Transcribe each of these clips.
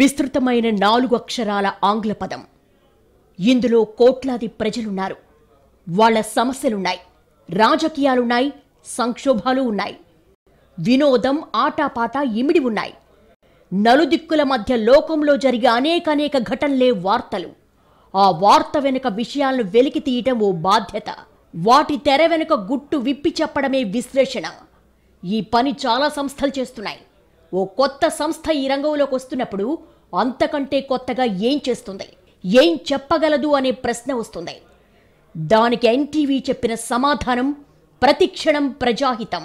విస్తృతమైన నాలుగు అక్షరాల ఆంగ్ల పదం ఇందులో కోట్లాది ప్రజలున్నారు వాళ్ల సమస్యలున్నాయి రాజకీయాలున్నాయి సంక్షోభాలు ఉన్నాయి వినోదం ఆటాపాట ఇమిడి ఉన్నాయి నలుదిక్కుల మధ్య లోకంలో జరిగే అనేకనేక ఘటనలే వార్తలు ఆ వార్త వెనుక విషయాలను వెలికి తీయటం ఓ బాధ్యత వాటి తెర వెనుక గుట్టు విప్పి చెప్పడమే విశ్లేషణ ఈ పని చాలా సంస్థలు చేస్తున్నాయి ఓ కొత్త సంస్థ ఈ రంగంలోకి వస్తున్నప్పుడు అంతకంటే కొత్తగా ఏం చేస్తుంది ఏం చెప్పగలదు అనే ప్రశ్న వస్తుంది దానికి ఎన్టీవీ చెప్పిన సమాధానం ప్రతిక్షణం ప్రజాహితం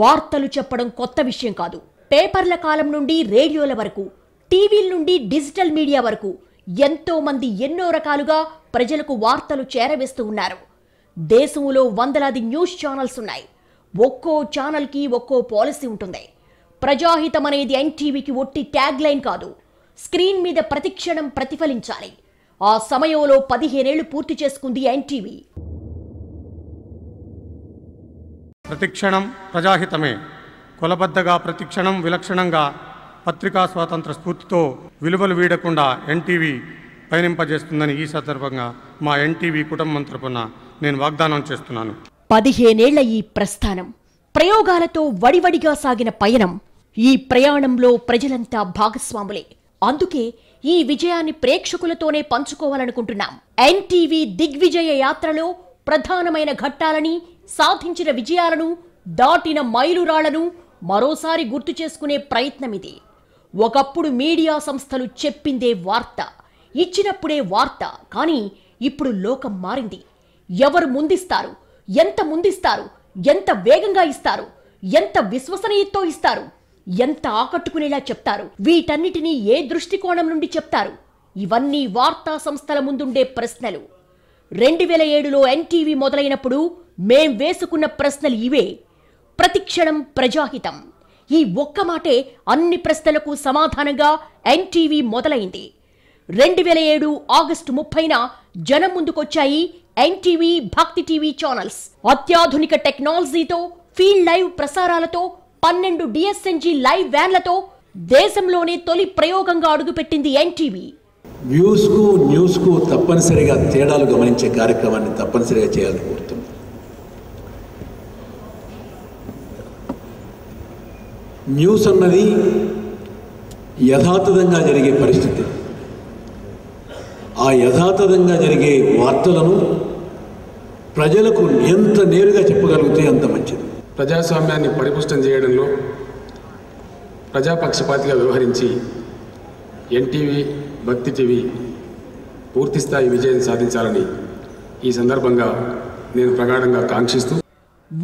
వార్తలు చెప్పడం కొత్త విషయం కాదు పేపర్ల కాలం నుండి రేడియోల వరకు టీవీల నుండి డిజిటల్ మీడియా వరకు ఎంతోమంది ఎన్నో రకాలుగా ప్రజలకు వార్తలు చేరవేస్తూ ఉన్నారు దేశంలో వందలాది న్యూస్ ఛానల్స్ ఉన్నాయి ఒక్కో ఛానల్కి ఒక్కో పాలసీ ఉంటుంది ప్రజాహితం అనేది ఎన్టీవీకి ఒట్టి ట్యాగ్ లైన్ కాదు స్క్రీన్ మీద ప్రతిక్షణం ప్రతిఫలించాలి ఆ సమయంలో పదిహేనేళ్లు పూర్తి చేసుకుంది ఎన్టీవీ ప్రతిక్షణం ప్రజాహితమే కులబద్దగా ప్రతిక్షణం విలక్షణంగా పత్రికా స్వాతంత్ర స్ఫూర్తితో విలువలు వీడకుండా ఎన్టీవీ పయనింపజేస్తుందని ఈ సందర్భంగా మా ఎన్టీవీ కుటుంబం తరపున నేను వాగ్దానం చేస్తున్నాను పదిహేనేళ్ల ఈ ప్రస్థానం ప్రయోగాలతో వడివడిగా సాగిన పయనం ఈ ప్రయాణంలో ప్రజలంతా భాగస్వాములే అందుకే ఈ విజయాన్ని ప్రేక్షకులతోనే పంచుకోవాలనుకుంటున్నాం ఎన్టీవీ దిగ్విజయ యాత్రలో ప్రధానమైన ఘట్టాలని సాధించిన విజయాలను దాటిన మైలురాళ్లను మరోసారి గుర్తు చేసుకునే ప్రయత్నం ఇది ఒకప్పుడు మీడియా సంస్థలు చెప్పిందే వార్త ఇచ్చినప్పుడే వార్త కానీ ఇప్పుడు లోకం మారింది ఎవరు ముందిస్తారు ఎంత ముందిస్తారు ఎంత వేగంగా ఇస్తారు ఎంత విశ్వసనీయతో ఇస్తారు ఎంత ఆకట్టుకునేలా చెప్తారు వీటన్నిటినీ ఏ దృష్టికోణం నుండి చెప్తారు ఇవన్నీ వార్తా సంస్థల ముందుండే ప్రశ్నలు రెండు వేల ఏడులో ఎన్టీవీ మొదలైనప్పుడు మేం వేసుకున్న ప్రశ్నలు ఇవే ప్రతిక్షణం ప్రజాహితం ఈ ఒక్క మాటే అన్ని ప్రశ్నలకు సమాధానంగా ఎన్టీవీ మొదలైంది రెండు వేల ఏడు ఆగస్టు ముప్పైన జనం ముందుకొచ్చాయి ఎన్టీవీ భక్తి టీవీ ఛానల్స్ అత్యాధునిక టెక్నాలజీతో ఫీల్డ్ లైవ్ ప్రసారాలతో పన్నెండు డిఎస్ఎన్జి లైవ్ వ్యాన్లతో దేశంలోనే తొలి ప్రయోగంగా అడుగుపెట్టింది ఎన్టీవీ న్యూస్ న్యూస్కు తప్పనిసరిగా తేడాలు గమనించే కార్యక్రమాన్ని తప్పనిసరిగా చేయాలని కోరుతుంది న్యూస్ అన్నది యథాతథంగా జరిగే పరిస్థితి ఆ యథాతథంగా జరిగే వార్తలను ప్రజలకు ఎంత నేరుగా చెప్పగలిగితే అంత మంచిది ప్రజాస్వామ్యాన్ని పరిపుష్టం చేయడంలో ప్రజాపక్షపాతిగా వ్యవహరించి ఎన్టీవీ భక్తి టీవీ పూర్తిస్థాయి విజయం సాధించాలని ఈ సందర్భంగా నేను ప్రగాఢంగా కాంక్షిస్తూ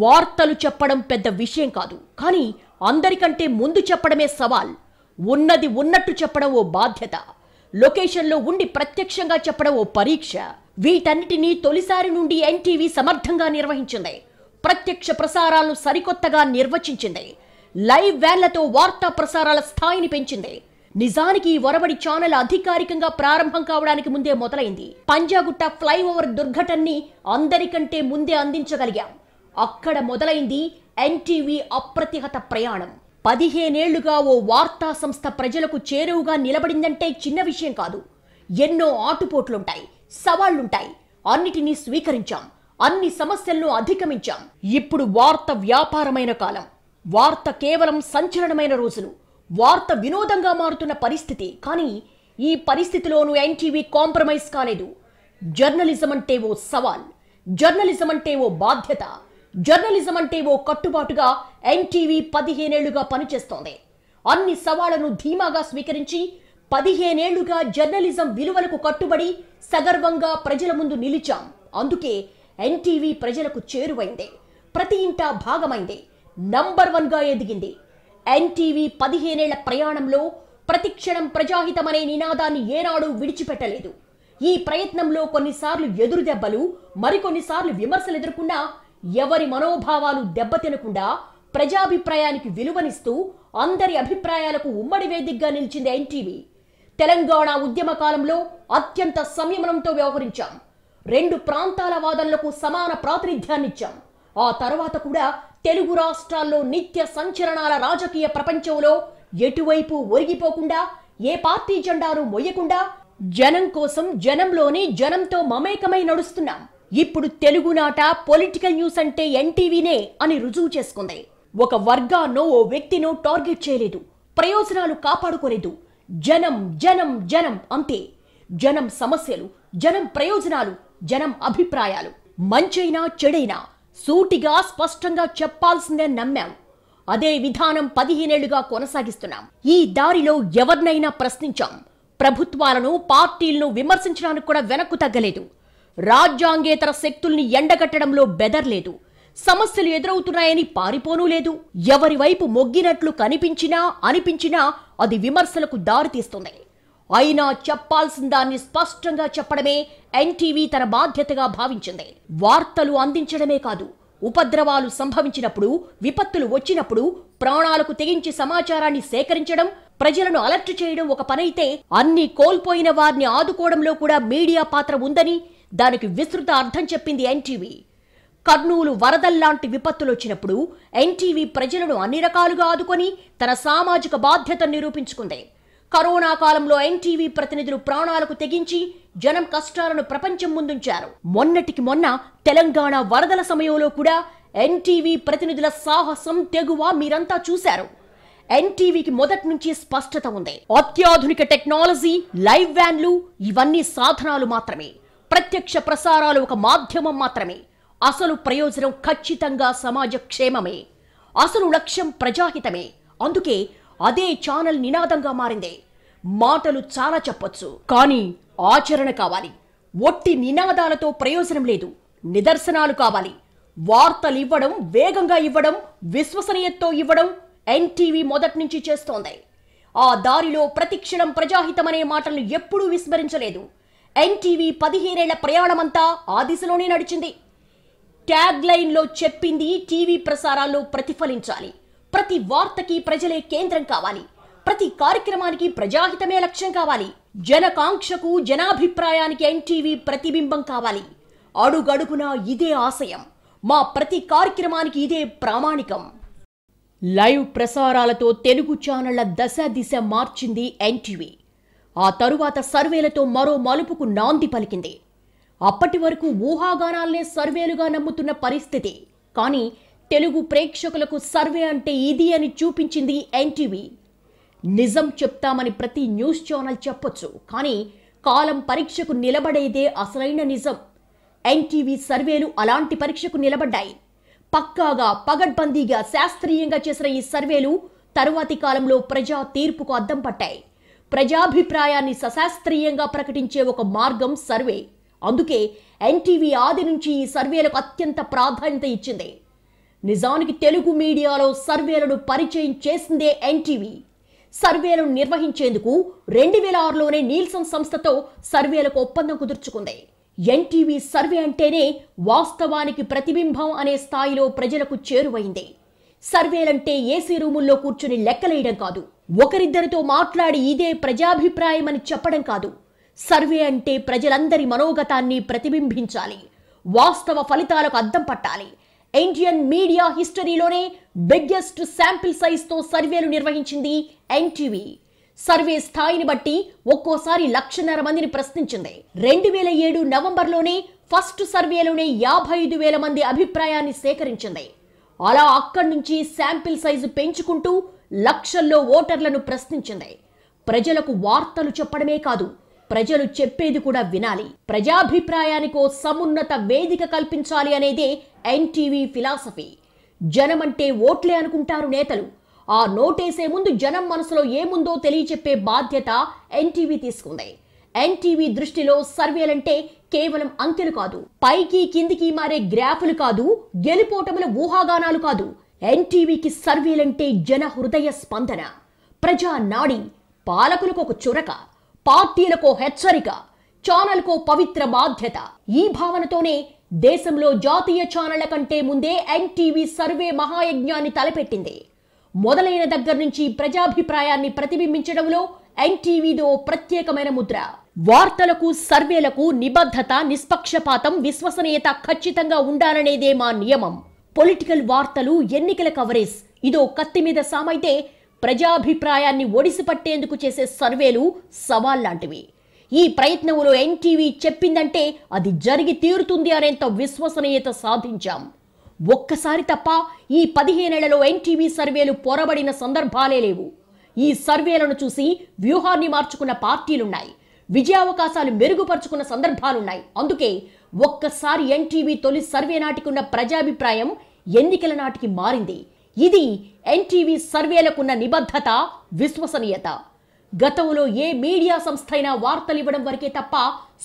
వార్తలు చెప్పడం పెద్ద విషయం కాదు కానీ అందరికంటే ముందు చెప్పడమే సవాల్ ఉన్నది ఉన్నట్టు చెప్పడం ఓ బాధ్యత లొకేషన్లో ఉండి ప్రత్యక్షంగా చెప్పడం ఓ పరీక్ష వీటన్నిటినీ తొలిసారి నుండి ఎన్టీవీ సమర్థంగా నిర్వహించింది ప్రత్యక్ష ప్రసారాలను సరికొత్తగా నిర్వచించింది లైవ్ వ్యాన్లతో వార్తా ప్రసారాల స్థాయిని పెంచింది నిజానికి ఈ వరవడి ఛానల్ అధికారికంగా ప్రారంభం కావడానికి ముందే మొదలైంది పంజాగుట్ట ఫ్లైఓవర్ దుర్ఘటనని అందరికంటే ముందే అందించగలిగాం అక్కడ మొదలైంది ఎన్టీవీ అప్రతిహత ప్రయాణం పదిహేనేళ్లుగా ఓ వార్తా సంస్థ ప్రజలకు చేరువుగా నిలబడిందంటే చిన్న విషయం కాదు ఎన్నో ఆటుపోట్లుంటాయి సవాళ్లుంటాయి అన్నిటినీ స్వీకరించాం అన్ని సమస్యలను అధిగమించాం ఇప్పుడు వార్త వ్యాపారమైన కాలం వార్త కేవలం సంచలనమైన రోజులు వార్త వినోదంగా మారుతున్న పరిస్థితి కానీ ఈ పరిస్థితిలోనూ ఎన్టీవీ కాంప్రమైజ్ కాలేదు జర్నలిజం అంటే ఓ సవాల్ జర్నలిజం అంటే ఓ బాధ్యత జర్నలిజం అంటే ఓ కట్టుబాటుగా ఎన్టీవీ పదిహేనేళ్లుగా పనిచేస్తోంది అన్ని సవాళ్లను ధీమాగా స్వీకరించి పదిహేనేళ్లుగా జర్నలిజం విలువలకు కట్టుబడి సగర్వంగా ప్రజల ముందు నిలిచాం అందుకే ఎన్టీవీ ప్రజలకు చేరువైంది ప్రతి ఇంటా భాగమైంది నంబర్ వన్గా ఎదిగింది ఎన్టీవీ పదిహేనేళ్ల ప్రయాణంలో ప్రతిక్షణం ప్రజాహితమనే నినాదాన్ని ఏనాడు విడిచిపెట్టలేదు ఈ ప్రయత్నంలో కొన్నిసార్లు ఎదురు దెబ్బలు మరికొన్నిసార్లు విమర్శలు ఎదుర్కొన్నా ఎవరి మనోభావాలు దెబ్బతినకుండా ప్రజాభిప్రాయానికి విలువనిస్తూ అందరి అభిప్రాయాలకు ఉమ్మడి వేదికగా నిలిచింది ఎన్టీవీ తెలంగాణ ఉద్యమ కాలంలో అత్యంత సంయమనంతో వ్యవహరించాం రెండు ప్రాంతాల వాదనలకు సమాన ప్రాతినిధ్యాన్నిచ్చాం ఆ తర్వాత కూడా తెలుగు రాష్ట్రాల్లో నిత్య సంచలనాల రాజకీయ ప్రపంచంలో ఎటువైపు ఒరిగిపోకుండా ఏ పార్టీ జెండాను మొయ్యకుండా జనం కోసం జనంలోని జనంతో మమేకమై నడుస్తున్నాం ఇప్పుడు తెలుగునాట పొలిటికల్ న్యూస్ అంటే ఎన్టీవీనే అని రుజువు చేసుకుంది ఒక వర్గాన్నో ఓ వ్యక్తినో టార్గెట్ చేయలేదు ప్రయోజనాలు కాపాడుకోలేదు జనం జనం జనం అంతే జనం సమస్యలు జనం ప్రయోజనాలు జనం అభిప్రాయాలు మంచైనా చెడైనా సూటిగా స్పష్టంగా చెప్పాల్సిందే నమ్మాం అదే విధానం పదిహేనేళ్లుగా కొనసాగిస్తున్నాం ఈ దారిలో ఎవరినైనా ప్రశ్నించాం ప్రభుత్వాలను పార్టీలను విమర్శించడానికి కూడా వెనక్కు తగ్గలేదు రాజ్యాంగేతర శక్తుల్ని ఎండగట్టడంలో బెదర్లేదు సమస్యలు ఎదురవుతున్నాయని పారిపోనూ లేదు ఎవరి వైపు మొగ్గినట్లు కనిపించినా అనిపించినా అది విమర్శలకు దారితీస్తుంది అయినా చెప్పాల్సిన దాన్ని స్పష్టంగా చెప్పడమే ఎన్టీవీ తన బాధ్యతగా భావించింది వార్తలు అందించడమే కాదు ఉపద్రవాలు సంభవించినప్పుడు విపత్తులు వచ్చినప్పుడు ప్రాణాలకు తెగించి సమాచారాన్ని సేకరించడం ప్రజలను అలర్ట్ చేయడం ఒక పనైతే అన్ని కోల్పోయిన వారిని ఆదుకోవడంలో కూడా మీడియా పాత్ర ఉందని దానికి విస్తృత అర్థం చెప్పింది ఎన్టీవీ కర్నూలు వరదల్లాంటి విపత్తులు వచ్చినప్పుడు ఎన్టీవీ ప్రజలను అన్ని రకాలుగా ఆదుకొని తన సామాజిక బాధ్యతను నిరూపించుకుంది కరోనా కాలంలో ఎన్టీవీ ప్రతినిధులు ప్రాణాలకు తెగించి జనం కష్టాలను ప్రపంచం ముందుంచారు మొన్నటికి మొన్న తెలంగాణ వరదల సమయంలో కూడా ఎన్టీవీ ప్రతినిధుల సాహసం తెగువ మీరంతా చూశారు ఎన్టీవీకి మొదటి నుంచి స్పష్టత ఉంది అత్యాధునిక టెక్నాలజీ లైవ్ వ్యాన్లు ఇవన్నీ సాధనాలు మాత్రమే ప్రత్యక్ష ప్రసారాలు ఒక మాధ్యమం మాత్రమే అసలు ప్రయోజనం ఖచ్చితంగా సమాజ క్షేమమే అసలు లక్ష్యం ప్రజాహితమే అందుకే అదే ఛానల్ నినాదంగా మారింది మాటలు చాలా చెప్పొచ్చు కానీ ఆచరణ కావాలి ఒట్టి నినాదాలతో ప్రయోజనం లేదు నిదర్శనాలు కావాలి వార్తలు ఇవ్వడం వేగంగా ఇవ్వడం విశ్వసనీయతతో ఇవ్వడం ఎన్టీవీ మొదటి నుంచి చేస్తోంది ఆ దారిలో ప్రతిక్షణం ప్రజాహితమనే మాటలను ఎప్పుడూ విస్మరించలేదు ఎన్టీవీ పదిహేనేళ్ల ప్రయాణమంతా ఆ దిశలోనే నడిచింది ట్యాగ్ లైన్లో చెప్పింది టీవీ ప్రసారాల్లో ప్రతిఫలించాలి ప్రతి వార్తకి ప్రజలే కేంద్రం కావాలి ప్రతి కార్యక్రమానికి ప్రజాహితమే లక్ష్యం కావాలి జనకాంక్షకు జనాభిప్రాయానికి ఎన్టీవీ ప్రతిబింబం కావాలి అడుగడుగునా ఇదే ఆశయం మా ప్రతి కార్యక్రమానికి ఇదే ప్రామాణికం లైవ్ ప్రసారాలతో తెలుగు ఛానళ్ల దశ దిశ మార్చింది ఎన్టీవీ ఆ తరువాత సర్వేలతో మరో మలుపుకు నాంది పలికింది అప్పటి వరకు ఊహాగానాలనే సర్వేలుగా నమ్ముతున్న పరిస్థితి కానీ తెలుగు ప్రేక్షకులకు సర్వే అంటే ఇది అని చూపించింది ఎన్టీవీ నిజం చెప్తామని ప్రతి న్యూస్ ఛానల్ చెప్పొచ్చు కానీ కాలం పరీక్షకు నిలబడేదే అసలైన నిజం ఎన్టీవీ సర్వేలు అలాంటి పరీక్షకు నిలబడ్డాయి పక్కాగా పగడ్బందీగా శాస్త్రీయంగా చేసిన ఈ సర్వేలు తరువాతి కాలంలో ప్రజా తీర్పుకు అద్దం పట్టాయి ప్రజాభిప్రాయాన్ని సశాస్త్రీయంగా ప్రకటించే ఒక మార్గం సర్వే అందుకే ఎన్టీవీ ఆది నుంచి ఈ సర్వేలకు అత్యంత ప్రాధాన్యత ఇచ్చింది నిజానికి తెలుగు మీడియాలో సర్వేలను పరిచయం చేసిందే ఎన్టీవీ సర్వేలను నిర్వహించేందుకు రెండు వేల ఆరులోనే నీల్సన్ సంస్థతో సర్వేలకు ఒప్పందం కుదుర్చుకుంది ఎన్టీవీ సర్వే అంటేనే వాస్తవానికి ప్రతిబింబం అనే స్థాయిలో ప్రజలకు చేరువైంది సర్వేలంటే ఏసీ రూముల్లో కూర్చుని లెక్కలేయడం కాదు ఒకరిద్దరితో మాట్లాడి ఇదే ప్రజాభిప్రాయం అని చెప్పడం కాదు సర్వే అంటే ప్రజలందరి మనోగతాన్ని ప్రతిబింబించాలి వాస్తవ ఫలితాలకు అద్దం పట్టాలి ఇండియన్ మీడియా హిస్టరీలోనే బిగ్గెస్ట్ శాంపిల్ సైజ్తో సర్వేలు నిర్వహించింది ఎన్టీవీ సర్వే స్థాయిని బట్టి ఒక్కోసారి లక్షన్నర మందిని ప్రశ్నించింది రెండు వేల ఏడు నవంబర్లోనే ఫస్ట్ సర్వేలోనే యాభై ఐదు వేల మంది అభిప్రాయాన్ని సేకరించింది అలా అక్కడి నుంచి శాంపిల్ సైజు పెంచుకుంటూ లక్షల్లో ఓటర్లను ప్రశ్నించింది ప్రజలకు వార్తలు చెప్పడమే కాదు ప్రజలు చెప్పేది కూడా వినాలి ప్రజాభిప్రాయానికో సమున్నత వేదిక కల్పించాలి అనేదే ఎన్టీవీ ఫిలాసఫీ జనమంటే ఓట్లే అనుకుంటారు నేతలు ఆ నోటేసే ముందు జనం మనసులో ఏముందో తెలియచెప్పే బాధ్యత ఎన్టీవీ తీసుకుంది ఎన్టీవీ దృష్టిలో సర్వేలంటే కేవలం అంకెలు కాదు పైకి కిందికి మారే గ్రాఫులు కాదు గెలుపోటముల ఊహాగానాలు కాదు ఎన్టీవీకి సర్వేలంటే జన హృదయ స్పందన ప్రజా నాడి పాలకులకు ఒక చురక పార్టీలకు హెచ్చరిక ఛానల్కు పవిత్ర బాధ్యత ఈ భావనతోనే దేశంలో జాతీయ ఛానళ్ల కంటే ముందే ఎన్టీవీ సర్వే మహాయజ్ఞాన్ని తలపెట్టింది మొదలైన దగ్గర నుంచి ప్రజాభిప్రాయాన్ని ప్రతిబింబించడంలో ఎన్టీవీదో ప్రత్యేకమైన ముద్ర వార్తలకు సర్వేలకు నిబద్ధత నిష్పక్షపాతం విశ్వసనీయత ఖచ్చితంగా ఉండాలనేదే మా నియమం పొలిటికల్ వార్తలు ఎన్నికల కవరేజ్ ఇదో కత్తి మీద సామైతే ప్రజాభిప్రాయాన్ని ఒడిసిపట్టేందుకు చేసే సర్వేలు లాంటివి ఈ ప్రయత్నంలో ఎన్టీవీ చెప్పిందంటే అది జరిగి తీరుతుంది అనేంత విశ్వసనీయత సాధించాం ఒక్కసారి తప్ప ఈ పదిహేనేళ్లలో ఎన్టీవీ సర్వేలు పొరబడిన సందర్భాలే లేవు ఈ సర్వేలను చూసి వ్యూహాన్ని మార్చుకున్న పార్టీలున్నాయి విజయావకాశాలు మెరుగుపరుచుకున్న సందర్భాలున్నాయి అందుకే ఒక్కసారి ఎన్టీవీ తొలి సర్వే నాటికున్న ప్రజాభిప్రాయం ఎన్నికల నాటికి మారింది ఇది ఎన్టీవీ సర్వేలకున్న నిబద్ధత విశ్వసనీయత గతంలో ఏ మీడియా సంస్థ అయినా వార్తలివ్వడం వరకే తప్ప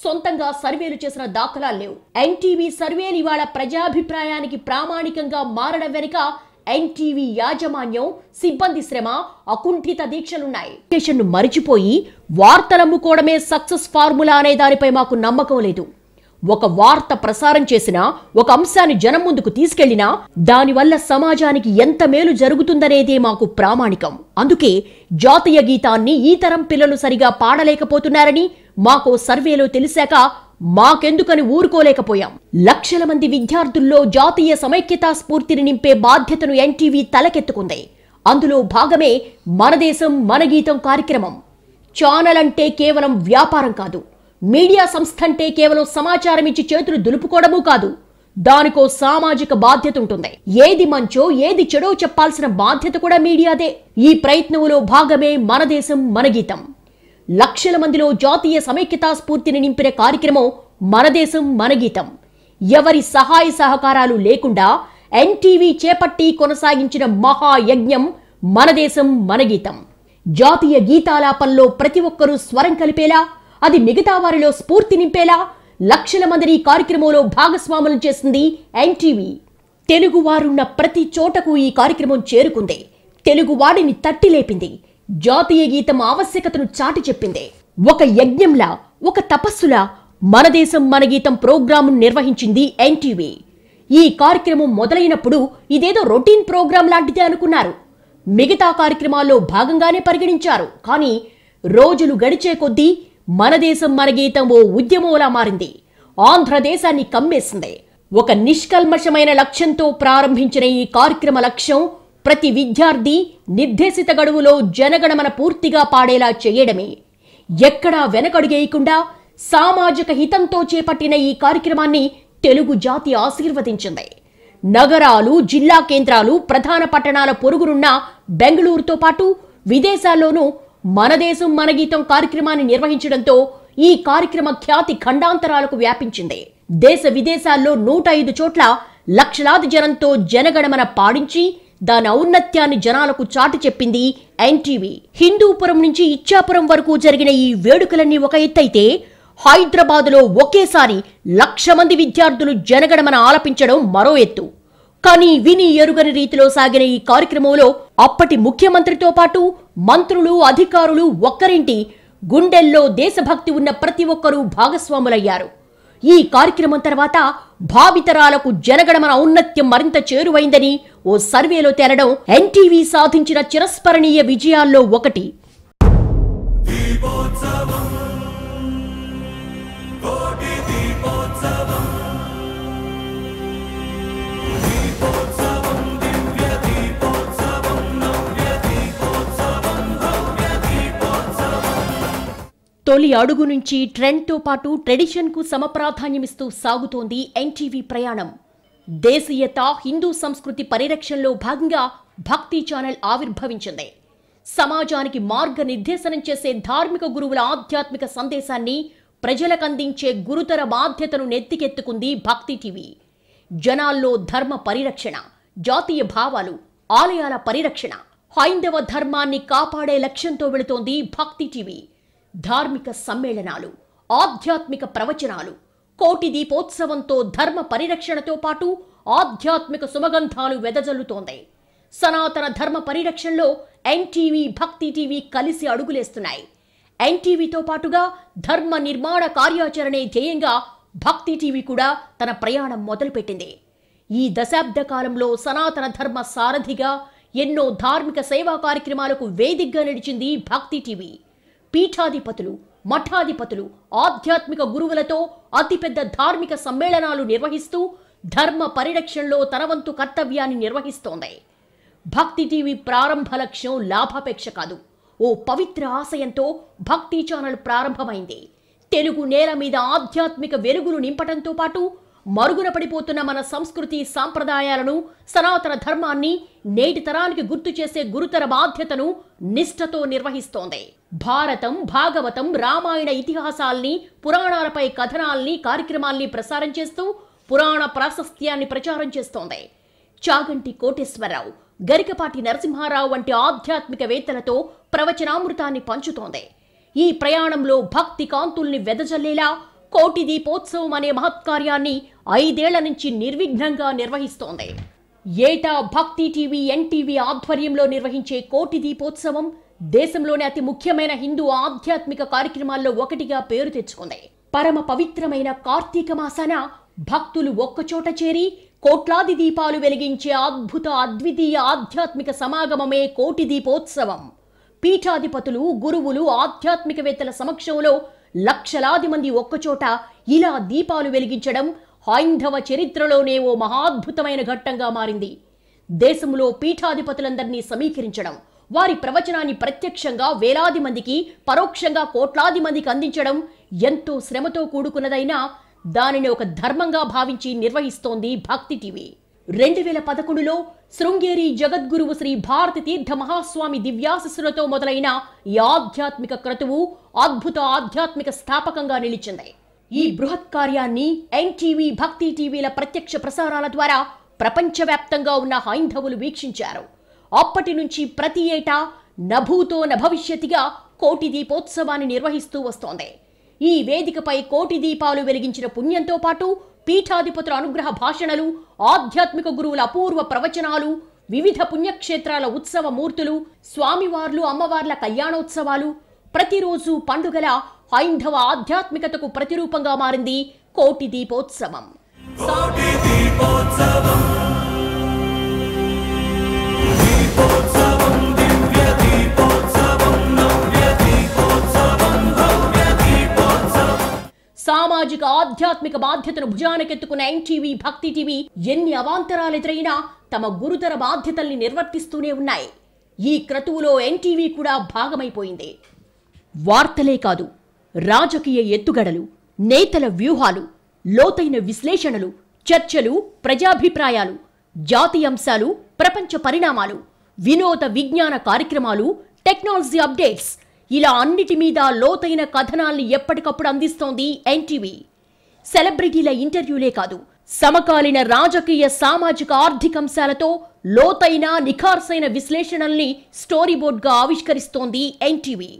సొంతంగా సర్వేలు చేసిన దాఖలాలు లేవు ఎన్టీవీ సర్వేలు ఇవాళ ప్రజాభిప్రాయానికి ప్రామాణికంగా మారడం వెనుక ఎన్టీవీ యాజమాన్యం సిబ్బంది శ్రమ అకుంఠిత దీక్షలున్నాయి మరిచిపోయి వార్తలమ్ముకోవడమే సక్సెస్ ఫార్ములా అనే దానిపై మాకు నమ్మకం లేదు ఒక వార్త ప్రసారం చేసినా ఒక అంశాన్ని జనం ముందుకు తీసుకెళ్లినా దానివల్ల సమాజానికి ఎంత మేలు జరుగుతుందనేదే మాకు ప్రామాణికం అందుకే జాతీయ గీతాన్ని ఈ తరం పిల్లలు సరిగా పాడలేకపోతున్నారని మాకు సర్వేలో తెలిసాక మాకెందుకని ఊరుకోలేకపోయాం లక్షల మంది విద్యార్థుల్లో జాతీయ సమైక్యతా స్ఫూర్తిని నింపే బాధ్యతను ఎన్టీవీ తలకెత్తుకుంది అందులో భాగమే మన దేశం మన గీతం కార్యక్రమం ఛానల్ అంటే కేవలం వ్యాపారం కాదు మీడియా సంస్థ అంటే కేవలం సమాచారం ఇచ్చి చేతులు దులుపుకోవడమూ కాదు దానికో సామాజిక బాధ్యత ఉంటుంది ఏది మంచో ఏది చెడో చెప్పాల్సిన బాధ్యత కూడా మీడియాదే ఈ ప్రయత్నములో భాగమే మన దేశం మన గీతం లక్షల మందిలో జాతీయ సమైక్యతా స్ఫూర్తిని నింపిన కార్యక్రమం మన దేశం మన గీతం ఎవరి సహాయ సహకారాలు లేకుండా ఎన్టీవీ చేపట్టి కొనసాగించిన మహాయజ్ఞం మన దేశం మన గీతం జాతీయ గీతాలాపంలో ప్రతి ఒక్కరూ స్వరం కలిపేలా అది మిగతా వారిలో స్ఫూర్తి నింపేలా లక్షల మందిని కార్యక్రమంలో భాగస్వాములు చేసింది ఎన్టీవీ తెలుగు వారున్న ప్రతి చోటకు ఈ కార్యక్రమం చేరుకుంది తెలుగు వాడిని తట్టి లేపింది జాతీయ గీతం ఆవశ్యకతను చాటి చెప్పింది ఒక యజ్ఞంలా ఒక తపస్సులా మన దేశం మన గీతం ప్రోగ్రాంను నిర్వహించింది ఎన్టీవీ ఈ కార్యక్రమం మొదలైనప్పుడు ఇదేదో రొటీన్ ప్రోగ్రాం లాంటిదే అనుకున్నారు మిగతా కార్యక్రమాల్లో భాగంగానే పరిగణించారు కానీ రోజులు గడిచే కొద్దీ మన దేశం మన గీతం ఓ ఉద్యమంలా మారింది ఆంధ్రదేశాన్ని కమ్మేసింది ఒక నిష్కల్మషమైన లక్ష్యంతో ప్రారంభించిన ఈ కార్యక్రమ లక్ష్యం ప్రతి విద్యార్థి నిర్దేశిత గడువులో జనగణమన పూర్తిగా పాడేలా చేయడమే ఎక్కడా వెనకడుగేయకుండా సామాజిక హితంతో చేపట్టిన ఈ కార్యక్రమాన్ని తెలుగు జాతి ఆశీర్వదించింది నగరాలు జిల్లా కేంద్రాలు ప్రధాన పట్టణాల పొరుగునున్న బెంగళూరుతో పాటు విదేశాల్లోనూ మన దేశం మన గీతం కార్యక్రమాన్ని నిర్వహించడంతో ఈ కార్యక్రమ ఖ్యాతి ఖండాంతరాలకు వ్యాపించింది దేశ విదేశాల్లో నూట ఐదు చోట్ల లక్షలాది జనంతో జనగణమన పాడించి దాని ఔన్నత్యాన్ని జనాలకు చాటి చెప్పింది ఎన్టీవీ హిందూపురం నుంచి ఇచ్చాపురం వరకు జరిగిన ఈ వేడుకలన్నీ ఒక ఎత్తైతే లో ఒకేసారి లక్ష మంది విద్యార్థులు జనగణమన ఆలపించడం మరో ఎత్తు కానీ విని ఎరుగని రీతిలో సాగిన ఈ కార్యక్రమంలో అప్పటి ముఖ్యమంత్రితో పాటు మంత్రులు అధికారులు ఒక్కరింటి గుండెల్లో దేశభక్తి ఉన్న ప్రతి ఒక్కరూ భాగస్వాములయ్యారు ఈ కార్యక్రమం తర్వాత భావితరాలకు జనగణమన ఔన్నత్యం మరింత చేరువైందని ఓ సర్వేలో తేలడం ఎన్టీవీ సాధించిన చిరస్మరణీయ విజయాల్లో ఒకటి దీపోత్సవం తొలి అడుగు నుంచి ట్రెండ్తో పాటు ట్రెడిషన్కు సమప్రాధాన్యమిస్తూ సాగుతోంది ఎన్టీవీ ప్రయాణం దేశీయత హిందూ సంస్కృతి పరిరక్షణలో భాగంగా భక్తి ఛానల్ ఆవిర్భవించింది సమాజానికి మార్గ నిర్దేశనం చేసే ధార్మిక గురువుల ఆధ్యాత్మిక సందేశాన్ని ప్రజలకు అందించే గురుతర బాధ్యతను నెత్తికెత్తుకుంది భక్తి టీవీ జనాల్లో ధర్మ పరిరక్షణ జాతీయ భావాలు ఆలయాల పరిరక్షణ హైందవ ధర్మాన్ని కాపాడే లక్ష్యంతో వెళుతోంది భక్తి టీవీ ధార్మిక సమ్మేళనాలు ఆధ్యాత్మిక ప్రవచనాలు కోటి దీపోత్సవంతో ధర్మ పరిరక్షణతో పాటు ఆధ్యాత్మిక సుమగంధాలు వెదజల్లుతోంది సనాతన ధర్మ పరిరక్షణలో ఎన్టీవీ భక్తి టీవీ కలిసి అడుగులేస్తున్నాయి ఎన్టీవీతో పాటుగా ధర్మ నిర్మాణ కార్యాచరణే ధ్యేయంగా భక్తి టీవీ కూడా తన ప్రయాణం మొదలుపెట్టింది ఈ దశాబ్ద కాలంలో సనాతన ధర్మ సారథిగా ఎన్నో ధార్మిక సేవా కార్యక్రమాలకు వేదికగా నడిచింది భక్తి టీవీ పీఠాధిపతులు మఠాధిపతులు ఆధ్యాత్మిక గురువులతో అతిపెద్ద ధార్మిక సమ్మేళనాలు నిర్వహిస్తూ ధర్మ పరిరక్షణలో తనవంతు కర్తవ్యాన్ని నిర్వహిస్తోంది భక్తి టీవీ ప్రారంభ లక్ష్యం లాభాపేక్ష కాదు ఓ పవిత్ర ఆశయంతో భక్తి ఛానల్ ప్రారంభమైంది తెలుగు నేల మీద ఆధ్యాత్మిక వెలుగులు నింపటంతో పాటు మరుగున పడిపోతున్న మన సంస్కృతి సాంప్రదాయాలను సనాతన ధర్మాన్ని నేటి తరానికి గుర్తు చేసే గురుతర బాధ్యతను నిష్ఠతో నిర్వహిస్తోంది భారతం భాగవతం రామాయణ ఇతిహాసాల్ని పురాణాలపై కథనాల్ని కార్యక్రమాల్ని ప్రసారం చేస్తూ పురాణ ప్రాశస్త్యాన్ని ప్రచారం చేస్తోంది చాగంటి కోటేశ్వరరావు గరికపాటి నరసింహారావు వంటి ఆధ్యాత్మిక వేత్తలతో ప్రవచనామృతాన్ని పంచుతోంది ఈ ప్రయాణంలో భక్తి కాంతుల్ని వెదజల్లేలా కోటి దీపోత్సవం అనే మహత్కార్యాన్ని ఐదేళ్ల నుంచి నిర్విఘ్నంగా నిర్వహిస్తోంది ఏటా భక్తి టీవీ ఎన్టీవీ ఆధ్వర్యంలో నిర్వహించే కోటి దీపోత్సవం దేశంలోనే అతి ముఖ్యమైన హిందూ ఆధ్యాత్మిక కార్యక్రమాల్లో ఒకటిగా పేరు తెచ్చుకుంది పరమ పవిత్రమైన కార్తీక మాసాన భక్తులు ఒక్కచోట చేరి కోట్లాది దీపాలు వెలిగించే అద్భుత అద్వితీయ ఆధ్యాత్మిక సమాగమమే కోటి దీపోత్సవం పీఠాధిపతులు గురువులు ఆధ్యాత్మికవేత్తల సమక్షంలో లక్షలాది మంది ఒక్కచోట ఇలా దీపాలు వెలిగించడం హైంధవ చరిత్రలోనే ఓ మహాద్భుతమైన ఘట్టంగా మారింది దేశంలో పీఠాధిపతులందరినీ సమీకరించడం వారి ప్రవచనాన్ని ప్రత్యక్షంగా వేలాది మందికి పరోక్షంగా కోట్లాది మందికి అందించడం ఎంతో శ్రమతో కూడుకున్నదైనా దానిని ఒక ధర్మంగా భావించి నిర్వహిస్తోంది భక్తి టీవీ రెండు వేల పదకొండులో శృంగేరి జగద్గురువు శ్రీ భారతి తీర్థ మహాస్వామి దివ్యాశిస్సులతో మొదలైన ఈ ఆధ్యాత్మిక క్రతువు అద్భుత ఆధ్యాత్మిక స్థాపకంగా నిలిచింది ఈ బృహత్ కార్యాన్ని ఎన్టీవీ భక్తి టీవీల ప్రత్యక్ష ప్రసారాల ద్వారా ప్రపంచవ్యాప్తంగా ఉన్న హైంధవులు వీక్షించారు అప్పటి నుంచి ప్రతి ఏటా నభూతో నభవిష్యతిగా కోటి దీపోత్సవాన్ని నిర్వహిస్తూ వస్తోంది ఈ వేదికపై కోటి దీపాలు వెలిగించిన పుణ్యంతో పాటు పీఠాధిపతుల అనుగ్రహ భాషణలు ఆధ్యాత్మిక గురువుల అపూర్వ ప్రవచనాలు వివిధ పుణ్యక్షేత్రాల ఉత్సవ మూర్తులు స్వామివార్లు అమ్మవార్ల కళ్యాణోత్సవాలు ప్రతిరోజు పండుగల హైందవ ఆధ్యాత్మికతకు ప్రతిరూపంగా మారింది కోటి దీపోత్సవం సామాజిక ఆధ్యాత్మిక బాధ్యతను భుజానకెత్తుకున్న ఎన్టీవీ భక్తి టీవీ ఎన్ని అవాంతరాలు ఎదురైనా తమ గురుతర బాధ్యతల్ని నిర్వర్తిస్తూనే ఉన్నాయి ఈ క్రతువులో ఎన్టీవీ కూడా భాగమైపోయింది వార్తలే కాదు రాజకీయ ఎత్తుగడలు నేతల వ్యూహాలు లోతైన విశ్లేషణలు చర్చలు ప్రజాభిప్రాయాలు జాతీయాంశాలు ప్రపంచ పరిణామాలు వినోద విజ్ఞాన కార్యక్రమాలు టెక్నాలజీ అప్డేట్స్ ఇలా అన్నిటి మీద లోతైన కథనాల్ని ఎప్పటికప్పుడు అందిస్తోంది ఎన్టీవీ సెలబ్రిటీల ఇంటర్వ్యూలే కాదు సమకాలీన రాజకీయ సామాజిక ఆర్థిక అంశాలతో లోతైన నిఖార్సైన విశ్లేషణల్ని స్టోరీ బోర్డ్గా ఆవిష్కరిస్తోంది ఎన్టీవీ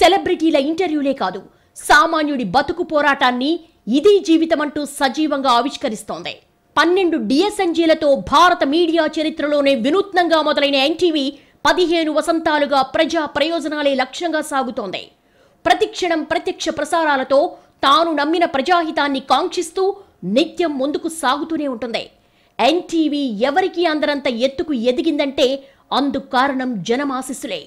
సెలబ్రిటీల ఇంటర్వ్యూలే కాదు సామాన్యుడి బతుకు పోరాటాన్ని ఇది జీవితమంటూ సజీవంగా ఆవిష్కరిస్తోంది పన్నెండు డిఎస్ఎన్జీలతో భారత మీడియా చరిత్రలోనే వినూత్నంగా మొదలైన ఎన్టీవీ పదిహేను వసంతాలుగా ప్రజా ప్రయోజనాలే లక్ష్యంగా సాగుతోంది ప్రతిక్షణం ప్రత్యక్ష ప్రసారాలతో తాను నమ్మిన ప్రజాహితాన్ని కాంక్షిస్తూ నిత్యం ముందుకు సాగుతూనే ఉంటుంది ఎన్టీవీ ఎవరికీ అందరంత ఎత్తుకు ఎదిగిందంటే అందుకు కారణం జనమాశిస్సులే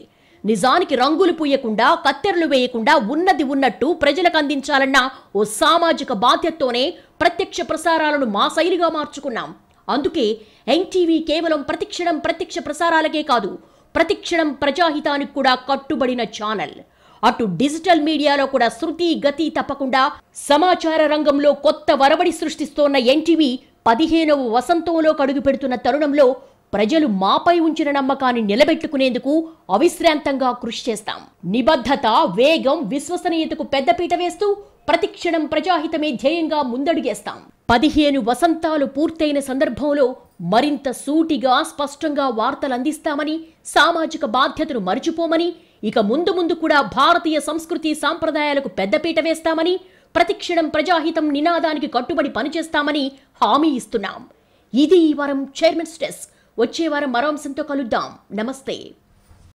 నిజానికి రంగులు పూయకుండా కత్తెరలు వేయకుండా ఉన్నది ఉన్నట్టు ప్రజలకు అందించాలన్న ఓ సామాజిక బాధ్యతతోనే ప్రత్యక్ష ప్రసారాలను మా శైలిగా మార్చుకున్నాం అందుకే ఎన్టీవీ కేవలం ప్రతిక్షణం ప్రత్యక్ష ప్రసారాలకే కాదు ప్రతిక్షణం ప్రజాహితానికి కూడా కట్టుబడిన ఛానల్ అటు డిజిటల్ మీడియాలో కూడా శృతి గతి తప్పకుండా సమాచార రంగంలో కొత్త వరవడి సృష్టిస్తోన్న ఎన్టీవీ పదిహేనవ వసంతంలో కడుగు పెడుతున్న తరుణంలో ప్రజలు మాపై ఉంచిన నమ్మకాన్ని నిలబెట్టుకునేందుకు అవిశ్రాంతంగా కృషి చేస్తాం నిబద్ధత వేగం విశ్వసనీయతకు పెద్దపీట వేస్తూ ప్రతిక్షణం ప్రజాహితమే ధ్యేయంగా ముందడుగేస్తాం పదిహేను వసంతాలు పూర్తయిన సందర్భంలో మరింత సూటిగా స్పష్టంగా వార్తలు అందిస్తామని సామాజిక బాధ్యతను మరిచిపోమని ఇక ముందు ముందు కూడా భారతీయ సంస్కృతి సాంప్రదాయాలకు పెద్దపీట వేస్తామని ప్రతిక్షణం ప్రజాహితం నినాదానికి కట్టుబడి పనిచేస్తామని హామీ ఇస్తున్నాం ఇది ఈ వారం చైర్మన్స్ డెస్క్ వచ్చే వారం మరో అంశంతో కలుద్దాం నమస్తే